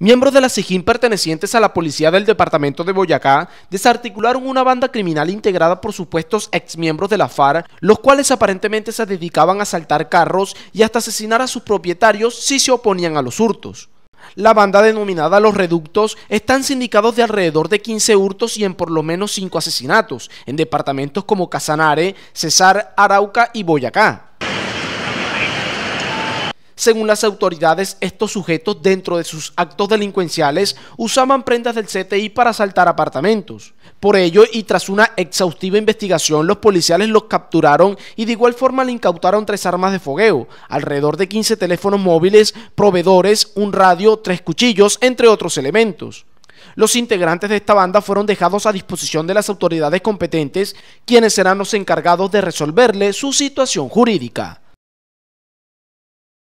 Miembros de la SIGIN pertenecientes a la policía del departamento de Boyacá desarticularon una banda criminal integrada por supuestos exmiembros de la FARC, los cuales aparentemente se dedicaban a asaltar carros y hasta asesinar a sus propietarios si se oponían a los hurtos. La banda denominada Los Reductos están sindicados de alrededor de 15 hurtos y en por lo menos 5 asesinatos, en departamentos como Casanare, Cesar, Arauca y Boyacá. Según las autoridades, estos sujetos dentro de sus actos delincuenciales usaban prendas del CTI para asaltar apartamentos. Por ello, y tras una exhaustiva investigación, los policiales los capturaron y de igual forma le incautaron tres armas de fogueo, alrededor de 15 teléfonos móviles, proveedores, un radio, tres cuchillos, entre otros elementos. Los integrantes de esta banda fueron dejados a disposición de las autoridades competentes, quienes serán los encargados de resolverle su situación jurídica.